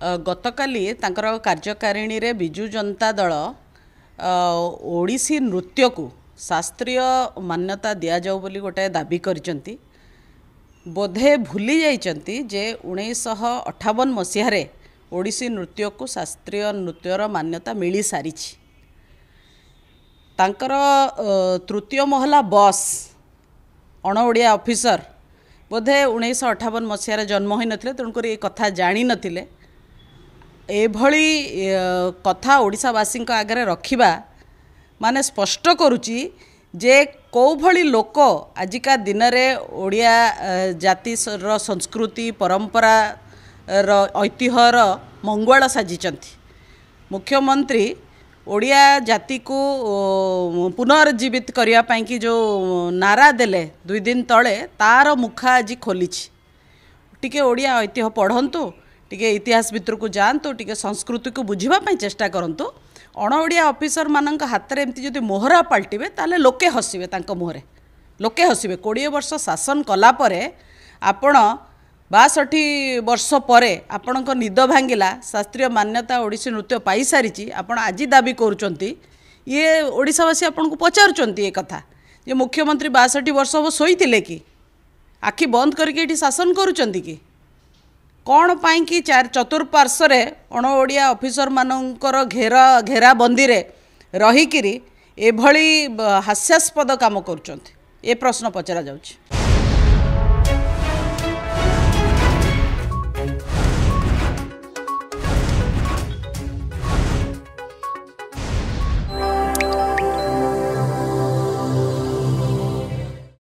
ଗତକାଲି ତାଙ୍କର କାର୍ଯ୍ୟକାରିଣୀରେ ବିଜୁ ଜନତା ଦଳ ଓଡ଼ିଶୀ ନୃତ୍ୟକୁ ଶାସ୍ତ୍ରୀୟ ମାନ୍ୟତା ଦିଆଯାଉ ବୋଲି ଗୋଟାଏ ଦାବି କରିଛନ୍ତି ବୋଧେ ଭୁଲି ଯାଇଛନ୍ତି ଯେ ଉଣେଇଶହ ଅଠାବନ ମସିହାରେ ଓଡ଼ିଶୀ ନୃତ୍ୟକୁ ଶାସ୍ତ୍ରୀୟ ନୃତ୍ୟର ମାନ୍ୟତା ମିଳିସାରିଛି ତାଙ୍କର ତୃତୀୟ ମହଲା ବସ୍ ଅଣ ଓଡ଼ିଆ ଅଫିସର ବୋଧେ ଉଣେଇଶହ ଅଠାବନ ମସିହାରେ ଜନ୍ମ ହୋଇନଥିଲେ ତେଣୁକରି ଏ କଥା ଜାଣିନଥିଲେ ଏଭଳି କଥା ଓଡ଼ିଶାବାସୀଙ୍କ ଆଗରେ ରଖିବା ମାନେ ସ୍ପଷ୍ଟ କରୁଛି ଯେ କେଉଁଭଳି ଲୋକ ଆଜିକା ଦିନରେ ଓଡ଼ିଆ ଜାତିର ସଂସ୍କୃତି ପରମ୍ପରାର ଐତିହ୍ୟର ମଙ୍ଗୁଆଳ ସାଜିଛନ୍ତି ମୁଖ୍ୟମନ୍ତ୍ରୀ ଓଡ଼ିଆ ଜାତିକୁ ପୁନର୍ଜୀବିତ କରିବା ପାଇଁକି ଯେଉଁ ନାରା ଦେଲେ ଦୁଇ ଦିନ ତଳେ ତା'ର ମୁଖା ଆଜି ଖୋଲିଛି ଟିକେ ଓଡ଼ିଆ ଐତିହ୍ୟ ପଢ଼ନ୍ତୁ ଟିକେ ଇତିହାସ ଭିତରକୁ ଯାଆନ୍ତୁ ଟିକେ ସଂସ୍କୃତିକୁ ବୁଝିବା ପାଇଁ ଚେଷ୍ଟା କରନ୍ତୁ ଅଣଓଡ଼ିଆ ଅଫିସରମାନଙ୍କ ହାତରେ ଏମିତି ଯଦି ମୋହରା ପାଲଟିବେ ତାହେଲେ ଲୋକେ ହସିବେ ତାଙ୍କ ମୁହଁରେ ଲୋକେ ହସିବେ କୋଡ଼ିଏ ବର୍ଷ ଶାସନ କଲା ପରେ ଆପଣ ବାଷଠି ବର୍ଷ ପରେ ଆପଣଙ୍କ ନିଦ ଭାଙ୍ଗିଲା ଶାସ୍ତ୍ରୀୟ ମାନ୍ୟତା ଓଡ଼ିଶୀ ନୃତ୍ୟ ପାଇସାରିଛି ଆପଣ ଆଜି ଦାବି କରୁଛନ୍ତି ଇଏ ଓଡ଼ିଶାବାସୀ ଆପଣଙ୍କୁ ପଚାରୁଛନ୍ତି ଏ କଥା ଯେ ମୁଖ୍ୟମନ୍ତ୍ରୀ ବାଷଠି ବର୍ଷ ହେବ ଶୋଇଥିଲେ କି ଆଖି ବନ୍ଦ କରିକି ଏଠି ଶାସନ କରୁଛନ୍ତି କି କ'ଣ ପାଇଁକି ଚତୁଃପାର୍ଶ୍ୱରେ ଅଣ ଓଡ଼ିଆ ଅଫିସରମାନଙ୍କର ଘେର ଘେରାବନ୍ଦୀରେ ରହିକିରି ଏଭଳି ହାସ୍ୟାସ୍ପଦ କାମ କରୁଛନ୍ତି ଏ ପ୍ରଶ୍ନ ପଚରାଯାଉଛି